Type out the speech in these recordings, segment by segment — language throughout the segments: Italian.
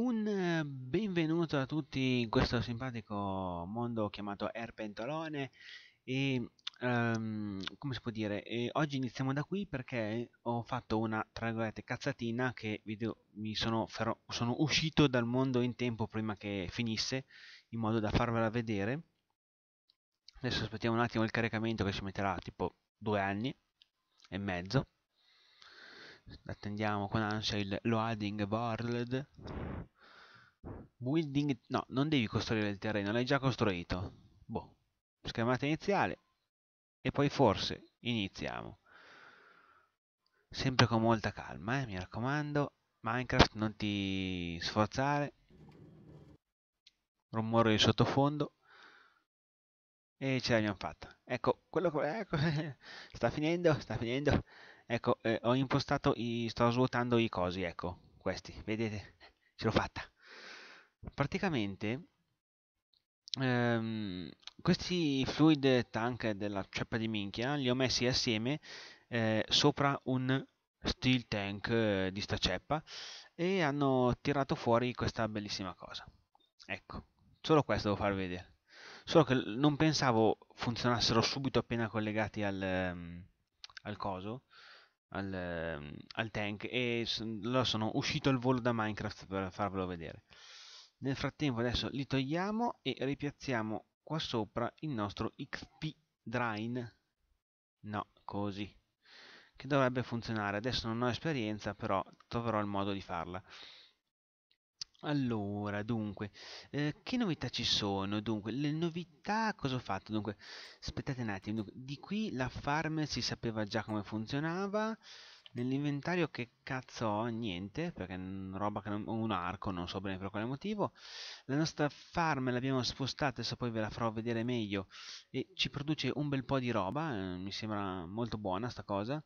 Un eh, benvenuto a tutti in questo simpatico mondo chiamato Erpentolone e um, come si può dire e oggi iniziamo da qui perché ho fatto una tra virgolette cazzatina che mi sono, sono uscito dal mondo in tempo prima che finisse in modo da farvela vedere adesso aspettiamo un attimo il caricamento che ci metterà tipo due anni e mezzo attendiamo con ansia il loading world building no non devi costruire il terreno l'hai già costruito boh schermata iniziale e poi forse iniziamo sempre con molta calma eh, mi raccomando minecraft non ti sforzare rumore di sottofondo e ce l'abbiamo fatta ecco quello che ecco, sta finendo sta finendo ecco eh, ho impostato i, sto svuotando i cosi ecco questi vedete ce l'ho fatta praticamente ehm, questi fluid tank della ceppa di minchia li ho messi assieme eh, sopra un steel tank eh, di sta ceppa e hanno tirato fuori questa bellissima cosa ecco solo questo devo far vedere solo che non pensavo funzionassero subito appena collegati al, um, al coso al, ehm, al tank e allora sono uscito al volo da Minecraft per farvelo vedere. Nel frattempo adesso li togliamo e ripiazziamo qua sopra il nostro XP Drain. No, così. Che dovrebbe funzionare. Adesso non ho esperienza, però troverò il modo di farla. Allora, dunque, eh, che novità ci sono? Dunque, le novità cosa ho fatto? Dunque, aspettate un attimo, dunque, di qui la farm si sapeva già come funzionava, nell'inventario che cazzo ho? Niente, perché è roba che non, ho un arco, non so bene per quale motivo. La nostra farm l'abbiamo spostata, adesso poi ve la farò vedere meglio, e ci produce un bel po' di roba, eh, mi sembra molto buona sta cosa.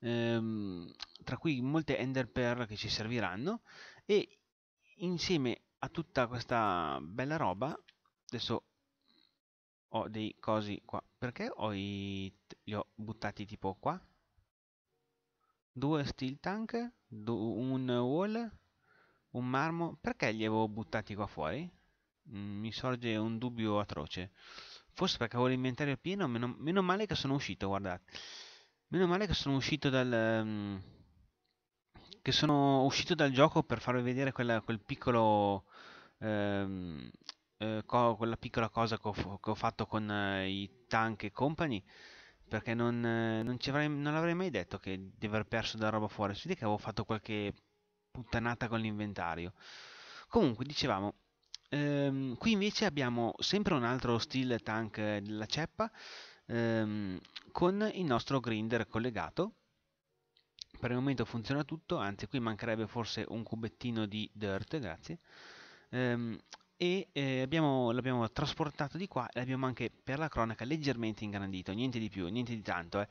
Ehm, tra cui molte ender pearl che ci serviranno e insieme a tutta questa bella roba, adesso ho dei cosi qua, perché ho i, li ho buttati tipo qua? Due steel tank, un wall, un marmo, perché li avevo buttati qua fuori? Mm, mi sorge un dubbio atroce. Forse perché avevo l'inventario pieno, meno, meno, male che sono uscito, guardate. Meno male che sono uscito dal... Um, che sono uscito dal gioco per farvi vedere quella, quel piccolo, ehm, eh, co quella piccola cosa che ho, che ho fatto con eh, i tank e compagni perché non, eh, non, non l'avrei mai detto che di aver perso della roba fuori. Si vede che avevo fatto qualche puttanata con l'inventario. Comunque, dicevamo, ehm, qui invece abbiamo sempre un altro steel tank della ceppa ehm, con il nostro grinder collegato per il momento funziona tutto, anzi qui mancherebbe forse un cubettino di dirt, grazie, ehm, e eh, l'abbiamo trasportato di qua e l'abbiamo anche per la cronaca leggermente ingrandito, niente di più, niente di tanto, eh.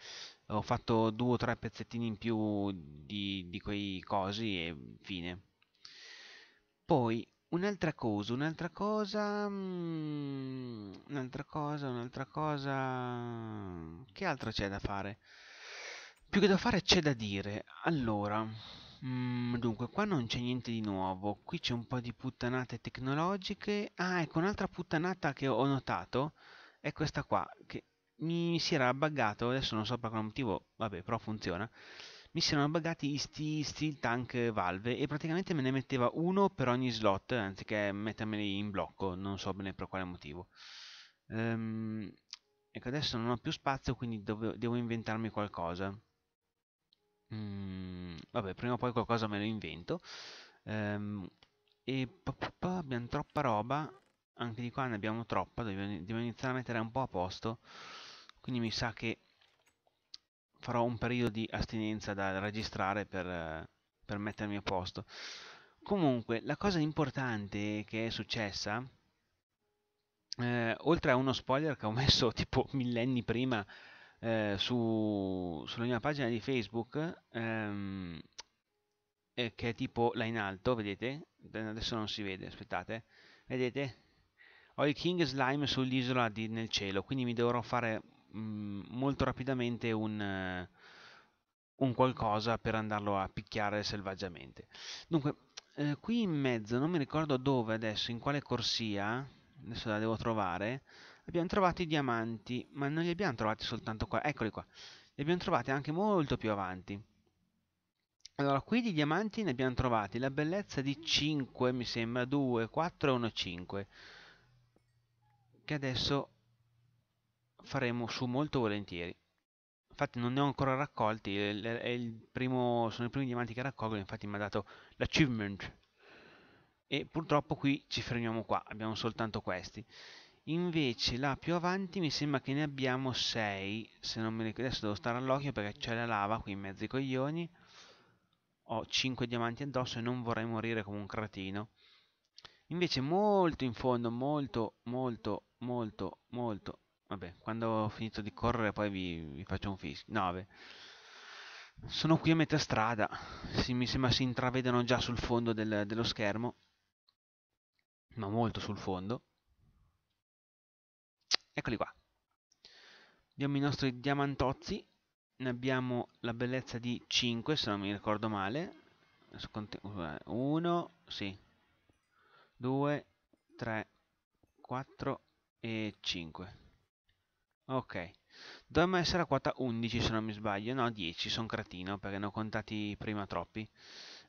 ho fatto due o tre pezzettini in più di, di quei cosi e fine. Poi un'altra cosa, un'altra cosa, mm, un'altra cosa, un'altra cosa, che altro c'è da fare? Più che da fare c'è da dire. Allora, mm, dunque, qua non c'è niente di nuovo. Qui c'è un po' di puttanate tecnologiche. Ah, ecco, un'altra puttanata che ho notato è questa qua, che mi si era buggato, adesso non so per quale motivo, vabbè, però funziona. Mi si erano buggati sti, sti tank valve e praticamente me ne metteva uno per ogni slot, anziché mettermeli in blocco, non so bene per quale motivo. Ehm, ecco, adesso non ho più spazio, quindi devo, devo inventarmi qualcosa. Mm, vabbè, prima o poi qualcosa me lo invento. Um, e abbiamo troppa roba. Anche di qua ne abbiamo troppa. Dobbiamo, dobbiamo iniziare a mettere un po' a posto. Quindi mi sa che farò un periodo di astinenza da registrare per, per mettermi a posto. Comunque, la cosa importante che è successa, eh, oltre a uno spoiler che ho messo tipo millenni prima eh, su, sulla mia pagina di Facebook ehm, eh, che è tipo là in alto, vedete? Adesso non si vede, aspettate. Vedete? Ho il King Slime sull'isola di, nel cielo, quindi mi dovrò fare mh, mm, molto rapidamente un, uh, un qualcosa per andarlo a picchiare selvaggiamente. Dunque, eh, qui in mezzo, non mi ricordo dove adesso, in quale corsia, adesso la devo trovare, abbiamo trovato i diamanti, ma non li abbiamo trovati soltanto qua, eccoli qua, li abbiamo trovati anche molto più avanti. Allora, qui di diamanti ne abbiamo trovati la bellezza di 5, mi sembra, 2, 4 e 1, 5, che adesso faremo su molto volentieri. Infatti non ne ho ancora raccolti, primo, sono i primi diamanti che raccolgo, infatti mi ha dato l'achievement. E purtroppo qui ci fermiamo qua, abbiamo soltanto questi invece là più avanti mi sembra che ne abbiamo 6 se non mi ricordo adesso devo stare all'occhio perché c'è la lava qui in mezzo ai coglioni ho 5 diamanti addosso e non vorrei morire come un cratino invece molto in fondo molto molto molto molto vabbè quando ho finito di correre poi vi, vi faccio un fischio 9 sono qui a metà strada si, mi sembra si intravedano già sul fondo del, dello schermo ma molto sul fondo Eccoli qua. Abbiamo i nostri diamantozzi, ne abbiamo la bellezza di 5 se non mi ricordo male. 1, eh, sì. 2, 3, 4 e 5. Ok. Dovremmo essere a quota 11 se non mi sbaglio, no 10, sono cretino perché ne ho contati prima troppi.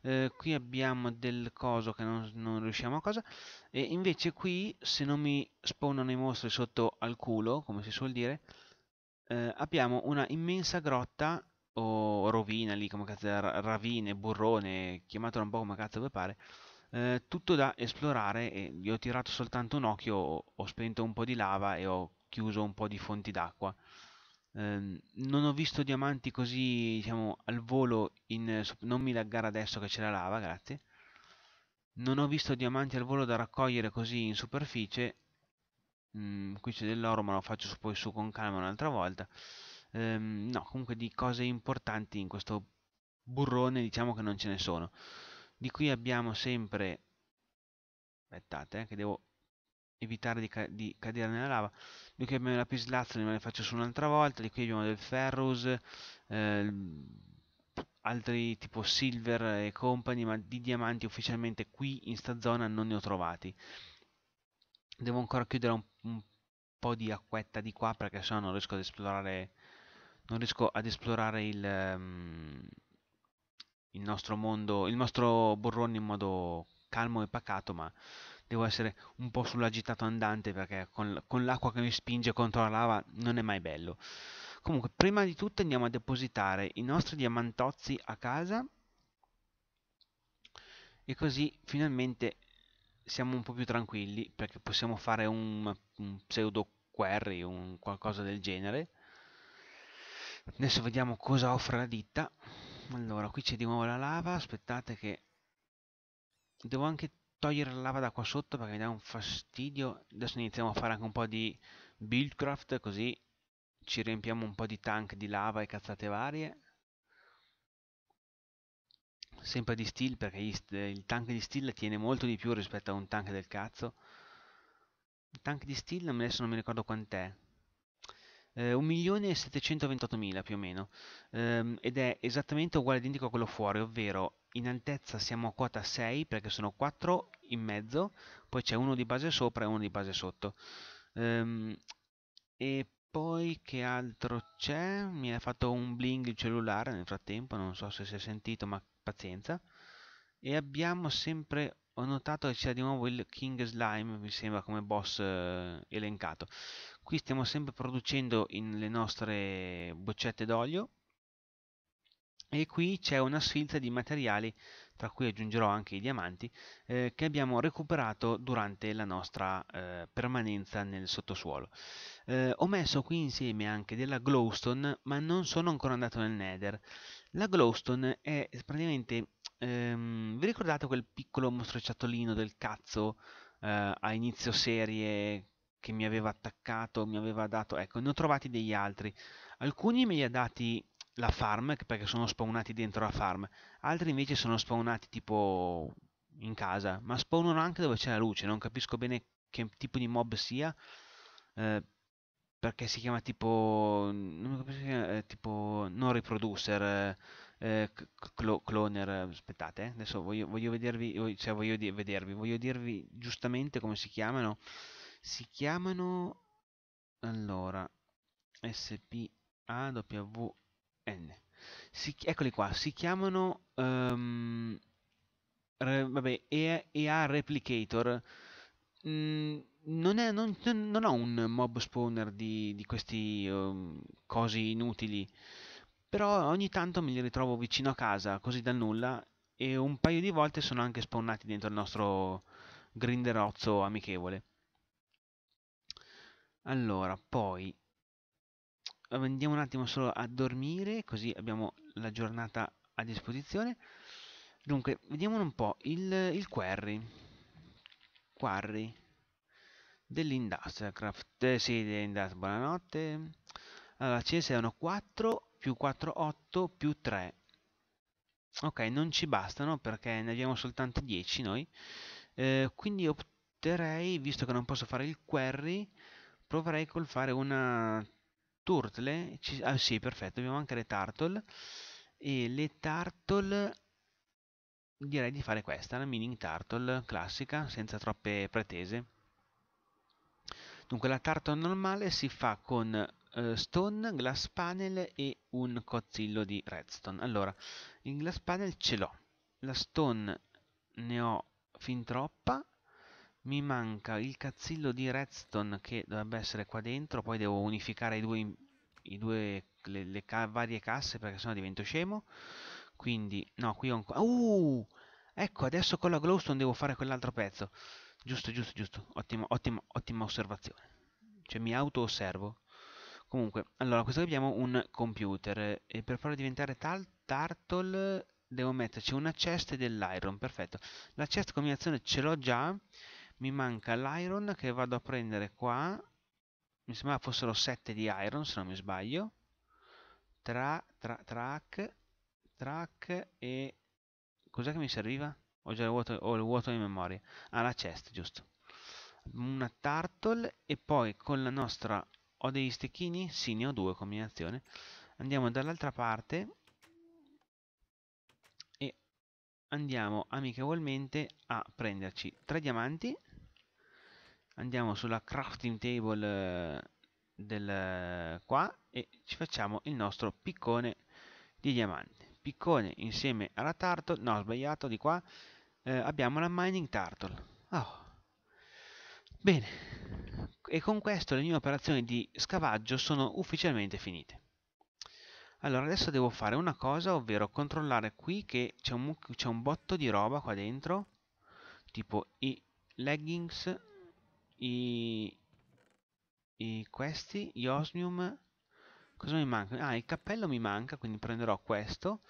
Eh, qui abbiamo del coso che non, non riusciamo a cosa e invece qui se non mi spawnano i mostri sotto al culo come si suol dire eh, abbiamo una immensa grotta o rovina lì come cazzo ravine, burrone chiamatelo un po' come cazzo vi pare eh, tutto da esplorare e gli ho tirato soltanto un occhio ho spento un po' di lava e ho chiuso un po' di fonti d'acqua Ehm, non ho visto diamanti così diciamo al volo in, non mi laggare adesso che c'è la lava grazie non ho visto diamanti al volo da raccogliere così in superficie mm, qui c'è dell'oro ma lo faccio poi su con calma un'altra volta ehm, no comunque di cose importanti in questo burrone diciamo che non ce ne sono di qui abbiamo sempre aspettate eh, che devo evitare di, ca di cadere nella lava di qui abbiamo la pislazzo me ne faccio su un'altra volta di qui abbiamo del ferrus eh, altri tipo silver e company ma di diamanti ufficialmente qui in sta zona non ne ho trovati devo ancora chiudere un, un po' di acquetta di qua perché sennò non riesco ad esplorare non riesco ad esplorare il, um, il nostro mondo il nostro borrone in modo calmo e pacato ma devo essere un po' sull'agitato andante perché con, con l'acqua che mi spinge contro la lava non è mai bello. Comunque, prima di tutto andiamo a depositare i nostri diamantozzi a casa e così finalmente siamo un po' più tranquilli perché possiamo fare un, un pseudo query, un qualcosa del genere. Adesso vediamo cosa offre la ditta. Allora, qui c'è di nuovo la lava, aspettate che... Devo anche togliere la lava da qua sotto perché mi dà un fastidio. Adesso iniziamo a fare anche un po' di buildcraft così ci riempiamo un po' di tank di lava e cazzate varie. Sempre di steel perché il tank di steel tiene molto di più rispetto a un tank del cazzo. Il tank di steel adesso non mi ricordo quant'è. Eh, 1.728.000 più o meno ehm, ed è esattamente uguale identico a quello fuori ovvero in altezza siamo a quota 6 perché sono 4 in mezzo, poi c'è uno di base sopra e uno di base sotto. Um, e poi che altro c'è? Mi ha fatto un bling il cellulare nel frattempo, non so se si è sentito, ma pazienza. E abbiamo sempre, ho notato che c'è di nuovo il King Slime, mi sembra come boss eh, elencato. Qui stiamo sempre producendo le nostre boccette d'olio e qui c'è una sfilza di materiali, tra cui aggiungerò anche i diamanti, eh, che abbiamo recuperato durante la nostra eh, permanenza nel sottosuolo. Eh, ho messo qui insieme anche della glowstone, ma non sono ancora andato nel nether. La glowstone è praticamente... Ehm, vi ricordate quel piccolo mostriciattolino del cazzo eh, a inizio serie che mi aveva attaccato, mi aveva dato... Ecco, ne ho trovati degli altri. Alcuni me li ha dati la farm perché sono spawnati dentro la farm, altri invece sono spawnati tipo in casa, ma spawnano anche dove c'è la luce, non capisco bene che tipo di mob sia, eh, perché si chiama tipo, non capisco, eh, tipo non reproducer, eh, eh cl cloner, eh, aspettate, eh, adesso voglio, voglio vedervi, cioè voglio vedervi, voglio dirvi giustamente come si chiamano, si chiamano, allora, SPAW N. Si, eccoli qua, si chiamano um, re, vabbè, EA Replicator. Mm, non, è, non, non, ho un mob spawner di, di questi um, ehm, cosi inutili, però ogni tanto me li ritrovo vicino a casa, così da nulla, e un paio di volte sono anche spawnati dentro il nostro grinderozzo amichevole. Allora, poi andiamo un attimo solo a dormire così abbiamo la giornata a disposizione dunque vediamo un po' il, il query quarry dell'industria craft eh, sì dell'industria buonanotte allora cs è uno 4 più 4 8 più 3 ok non ci bastano perché ne abbiamo soltanto 10 noi eh, quindi opterei visto che non posso fare il query proverei col fare una turtle, ci, ah sì perfetto, abbiamo anche le turtle e le turtle direi di fare questa, la mini turtle classica senza troppe pretese. Dunque la turtle normale si fa con eh, stone, glass panel e un cozzillo di redstone. Allora, il glass panel ce l'ho, la stone ne ho fin troppa mi manca il cazzillo di redstone che dovrebbe essere qua dentro poi devo unificare i due, i due le, le ca varie casse perché sennò divento scemo quindi no qui ho ancora uh ecco adesso con la glowstone devo fare quell'altro pezzo giusto giusto giusto ottima ottima ottima osservazione cioè mi auto osservo comunque allora questo qui abbiamo un computer e per farlo diventare tartle devo metterci una chest dell'iron perfetto la chest combinazione ce l'ho già mi manca l'iron che vado a prendere qua mi sembra fossero 7 di iron se non mi sbaglio tra, tra, track track e cos'è che mi serviva? ho già il vuoto, ho il vuoto in memoria ah la chest giusto una turtle e poi con la nostra ho degli stecchini? sì ne ho due combinazione andiamo dall'altra parte e andiamo amichevolmente a prenderci tre diamanti andiamo sulla crafting table eh, del eh, qua e ci facciamo il nostro piccone di diamante piccone insieme alla turtle no ho sbagliato di qua eh, abbiamo la mining turtle oh. bene e con questo le mie operazioni di scavaggio sono ufficialmente finite allora adesso devo fare una cosa ovvero controllare qui che c'è un, un botto di roba qua dentro tipo i leggings i, i questi, gli osmium, cosa mi manca? Ah, il cappello mi manca, quindi prenderò questo.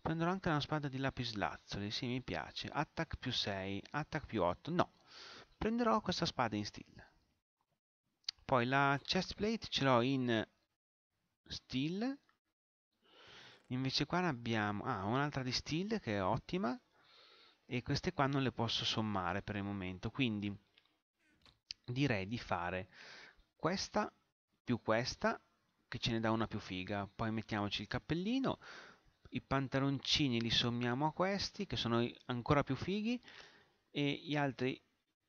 Prenderò anche una spada di lapislazzoli, sì, mi piace. Attack più 6, attack più 8, no. Prenderò questa spada in steel. Poi la chest plate ce l'ho in steel. Invece qua ne abbiamo... Ah, un'altra di steel che è ottima. E queste qua non le posso sommare per il momento, quindi direi di fare questa più questa che ce ne dà una più figa poi mettiamoci il cappellino i pantaloncini li sommiamo a questi che sono ancora più fighi e gli altri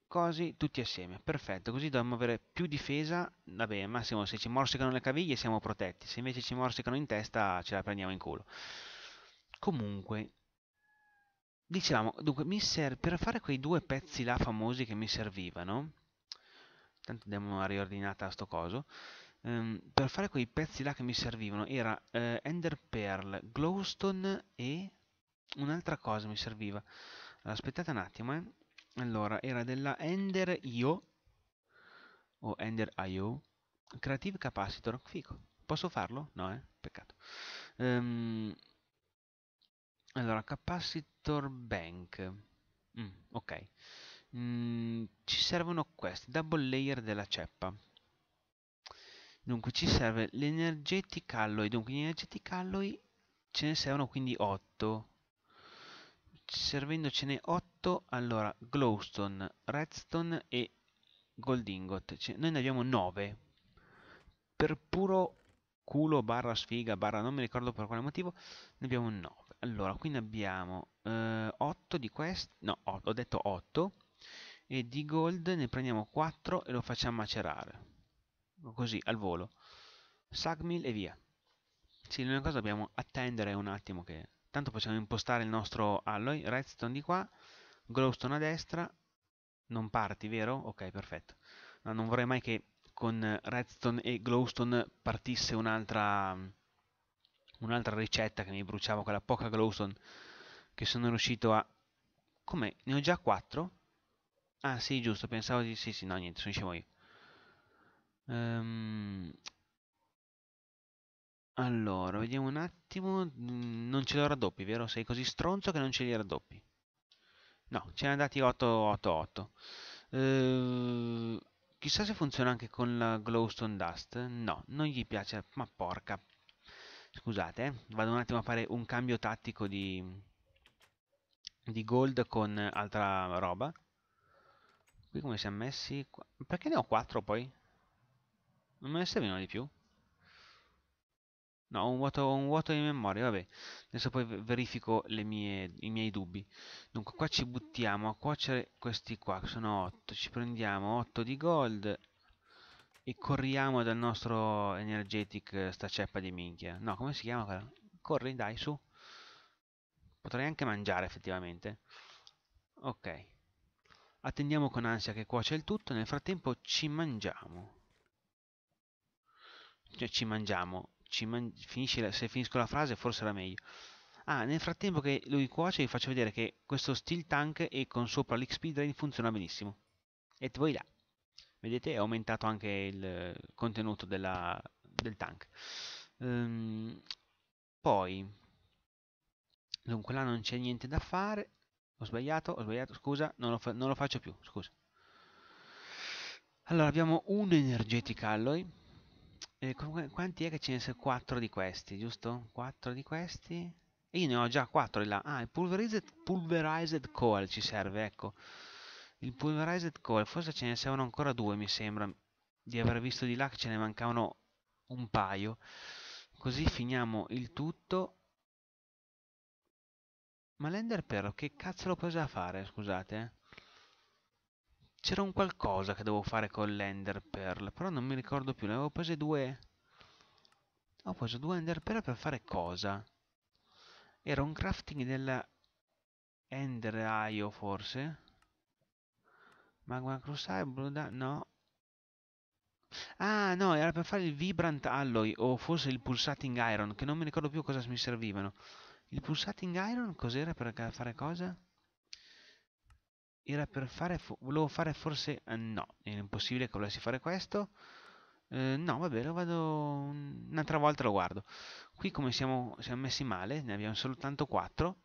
cosi tutti assieme perfetto così dobbiamo avere più difesa vabbè massimo se ci morsicano le caviglie siamo protetti se invece ci morsicano in testa ce la prendiamo in culo comunque dicevamo dunque ser- per fare quei due pezzi là famosi che mi servivano tanto diamo una riordinata a sto coso um, per fare quei pezzi là che mi servivano era uh, Ender Pearl, Glowstone e un'altra cosa mi serviva allora, aspettate un attimo eh. allora era della Ender IO o Ender IO Creative Capacitor, fico posso farlo? no eh, peccato um, allora, Capacitor Bank mm, ok Mm, ci servono questi, double layer della ceppa. Dunque ci serve l'energetic alloy, dunque gli energetic alloy ce ne servono quindi 8. Servendocene 8, allora glowstone, redstone e gold ingot. Cioè, noi ne abbiamo 9. Per puro culo barra sfiga barra non mi ricordo per quale motivo ne abbiamo 9 allora qui ne abbiamo eh, 8 di questi no ho detto 8 e di gold ne prendiamo 4 e lo facciamo macerare così al volo Sagmil e via sì l'unica cosa dobbiamo attendere un attimo che tanto possiamo impostare il nostro alloy redstone di qua glowstone a destra non parti vero? ok perfetto no, non vorrei mai che con redstone e glowstone partisse un'altra un'altra ricetta che mi bruciava quella poca glowstone che sono riuscito a come ne ho già 4 Ah sì, giusto, pensavo di... Sì, sì, no, niente, sono scemo io. Um, allora, vediamo un attimo. Mm, non ce lo raddoppi, vero? Sei così stronzo che non ce li raddoppi. No, ce ne andati 8, 8. Uh, chissà se funziona anche con la glowstone dust. No, non gli piace. Ma porca. Scusate, eh. vado un attimo a fare un cambio tattico di, di gold con altra roba. Qui come siamo messi? Perché ne ho 4 poi? Non me ne servono di più? No, ho un vuoto, un vuoto di memoria, vabbè. Adesso poi verifico mie, i miei dubbi. Dunque, qua ci buttiamo a cuocere questi qua, che sono 8. Ci prendiamo 8 di gold e corriamo dal nostro energetic eh, sta ceppa di minchia. No, come si chiama quella? Corri, dai, su. Potrei anche mangiare effettivamente. Ok. Attendiamo con ansia che cuoce il tutto, nel frattempo ci mangiamo. Cioè ci mangiamo, ci man la, se finisco la frase forse era meglio. Ah, nel frattempo che lui cuoce vi faccio vedere che questo steel tank e con sopra l'XP drain funziona benissimo. E voi là. Vedete è aumentato anche il contenuto della, del tank. Um, poi, dunque là non c'è niente da fare. Ho sbagliato, ho sbagliato, scusa, non lo, non lo faccio più, scusa. Allora, abbiamo un energetic alloy. E quanti è che ce ne sono 4 di questi, giusto? 4 di questi. E io ne ho già 4 di là. Ah, il pulverized, pulverized coal ci serve, ecco. Il pulverized coal, forse ce ne servono ancora due, mi sembra. Di aver visto di là che ce ne mancavano un paio. Così finiamo il tutto ma l'Ender Pearl che cazzo lo poteva fare, scusate? C'era un qualcosa che dovevo fare con l'Ender Pearl, però non mi ricordo più, ne avevo prese due... Ho preso due Ender Pearl per fare cosa? Era un crafting della Ender Aio forse? Magma Crusade, Blood... no. Ah no, era per fare il Vibrant Alloy o forse il Pulsating Iron, che non mi ricordo più cosa mi servivano. Il pulsating iron cos'era per fare cosa? Era per fare... volevo fare forse... Eh, no, era impossibile che volessi fare questo. Eh, no, vabbè, lo vado... un'altra volta lo guardo. Qui come siamo, siamo messi male, ne abbiamo soltanto 4.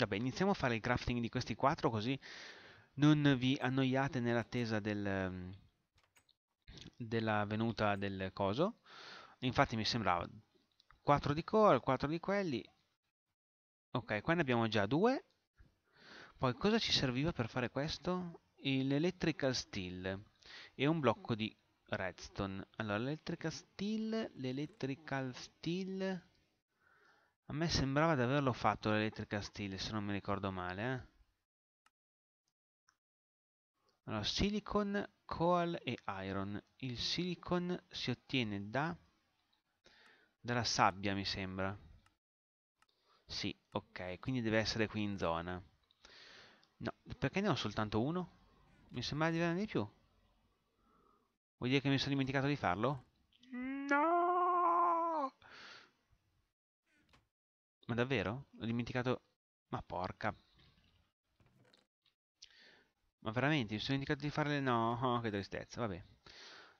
Vabbè, iniziamo a fare il crafting di questi 4 così non vi annoiate nell'attesa del, della venuta del coso. Infatti mi sembrava 4 di core, 4 di quelli, ok qua ne abbiamo già due poi cosa ci serviva per fare questo? l'electrical steel e un blocco di redstone allora l'electrical steel l'electrical steel a me sembrava di averlo fatto l'electrical steel se non mi ricordo male eh? Allora, silicon, coal e iron. Il silicon si ottiene da... dalla sabbia, mi sembra. Sì, ok, quindi deve essere qui in zona. No, perché ne ho soltanto uno? Mi sembra di averne di più. Vuol dire che mi sono dimenticato di farlo? No! Ma davvero? Ho dimenticato... Ma porca... Ma veramente? Mi sono dimenticato di farle... No, oh, che tristezza, vabbè.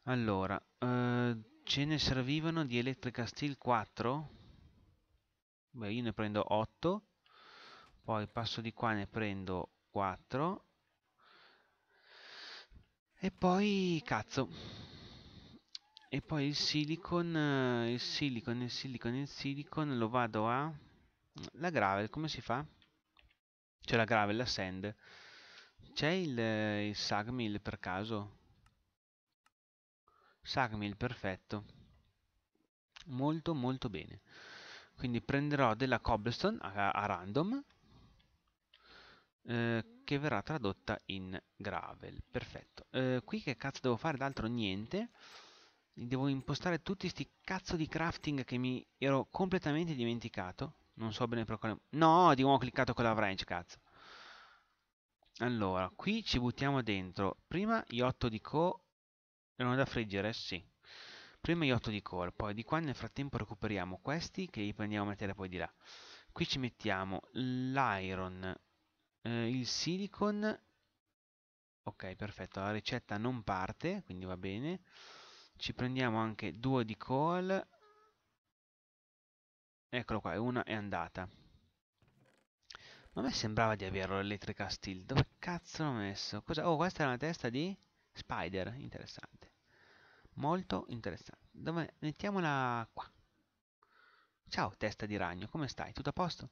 Allora, eh, ce ne servivano di Electrica Steel 4? beh io ne prendo 8 poi passo di qua ne prendo 4 e poi cazzo e poi il silicon eh, il silicon il silicon il silicon lo vado a la gravel come si fa? c'è la gravel la sand c'è il, eh, il sagmill per caso? sagmill perfetto molto molto bene quindi prenderò della cobblestone a, a random eh, che verrà tradotta in gravel perfetto eh, qui che cazzo devo fare d'altro niente devo impostare tutti questi cazzo di crafting che mi ero completamente dimenticato non so bene per quale no di nuovo ho cliccato con la wrench cazzo allora qui ci buttiamo dentro prima gli 8 di co erano da friggere sì prima gli 8 di call, poi di qua nel frattempo recuperiamo questi che li prendiamo a mettere poi di là. Qui ci mettiamo l'iron, eh, il silicon, ok perfetto, la ricetta non parte, quindi va bene. Ci prendiamo anche due di coal. eccolo qua, una è andata. Ma a me sembrava di averlo l'elettrica steel, dove cazzo l'ho messo? Cosa? Oh, questa è una testa di spider, interessante molto interessante. Dove, mettiamola qua. Ciao testa di ragno, come stai? Tutto a posto?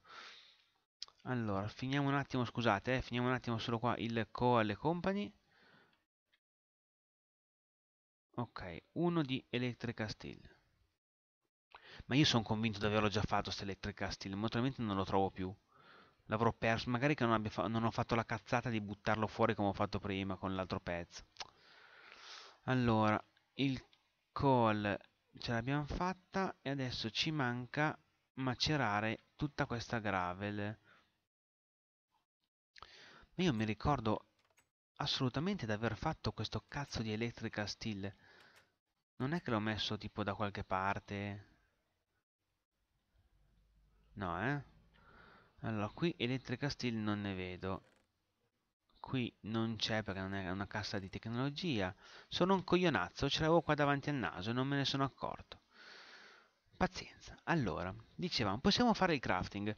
Allora, finiamo un attimo, scusate, eh, finiamo un attimo solo qua il co alle company. Ok, uno di Electric Steel. Ma io sono convinto di averlo già fatto, sta Electric Steel, molto probabilmente non lo trovo più. L'avrò perso, magari che non, non ho fatto la cazzata di buttarlo fuori come ho fatto prima con l'altro pezzo. Allora, il call ce l'abbiamo fatta e adesso ci manca macerare tutta questa gravel io mi ricordo assolutamente di aver fatto questo cazzo di electrical steel non è che l'ho messo tipo da qualche parte no eh allora qui electrical steel non ne vedo qui non c'è perché non era una cassa di tecnologia. Sono un coglionazzo, ce l'avevo qua davanti al naso e non me ne sono accorto. Pazienza. Allora, dicevamo, possiamo fare il crafting.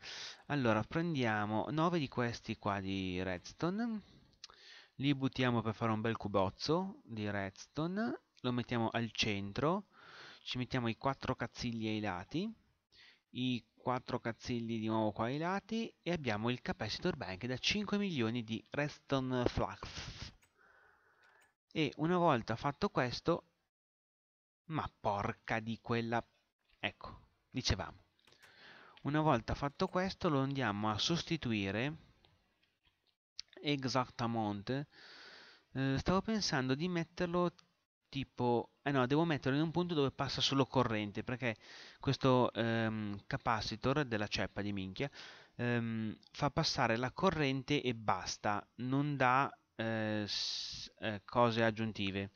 Allora, prendiamo 9 di questi qua di redstone. Li buttiamo per fare un bel cubozzo di redstone. Lo mettiamo al centro. Ci mettiamo i 4 cazzigli ai lati i quattro cazzilli di nuovo qua ai lati e abbiamo il capacitor bank da 5 milioni di redstone flux e una volta fatto questo ma porca di quella ecco dicevamo una volta fatto questo lo andiamo a sostituire esattamente eh, stavo pensando di metterlo tipo eh no devo metterlo in un punto dove passa solo corrente perché questo ehm, capacitor della ceppa di minchia ehm, fa passare la corrente e basta non dà eh, eh, cose aggiuntive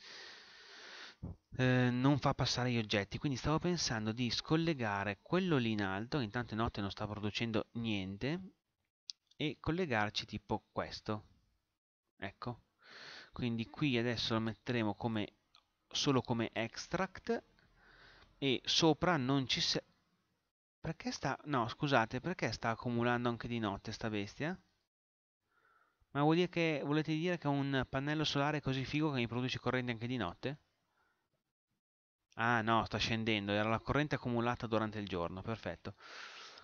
eh, non fa passare gli oggetti quindi stavo pensando di scollegare quello lì in alto intanto in notte non sta producendo niente e collegarci tipo questo ecco quindi qui adesso lo metteremo come solo come extract e sopra non ci se... perché sta no scusate perché sta accumulando anche di notte sta bestia ma vuol dire che volete dire che un pannello solare è così figo che mi produce corrente anche di notte ah no sta scendendo era la corrente accumulata durante il giorno perfetto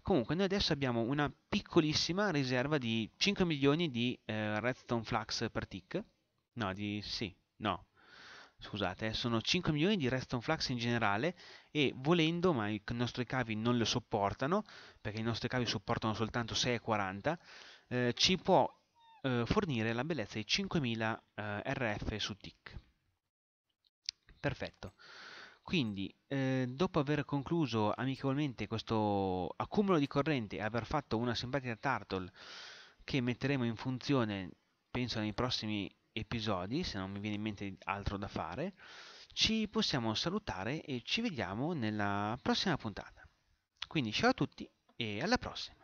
comunque noi adesso abbiamo una piccolissima riserva di 5 milioni di eh, redstone flux per tick no di sì no scusate, eh, sono 5 milioni di redstone flux in generale e volendo, ma i nostri cavi non lo sopportano, perché i nostri cavi sopportano soltanto 6,40, eh, ci può eh, fornire la bellezza di 5000 eh, RF su tick. Perfetto. Quindi, eh, dopo aver concluso amichevolmente questo accumulo di corrente e aver fatto una simpatica turtle che metteremo in funzione, penso nei prossimi episodi, se non mi viene in mente altro da fare, ci possiamo salutare e ci vediamo nella prossima puntata. Quindi ciao a tutti e alla prossima!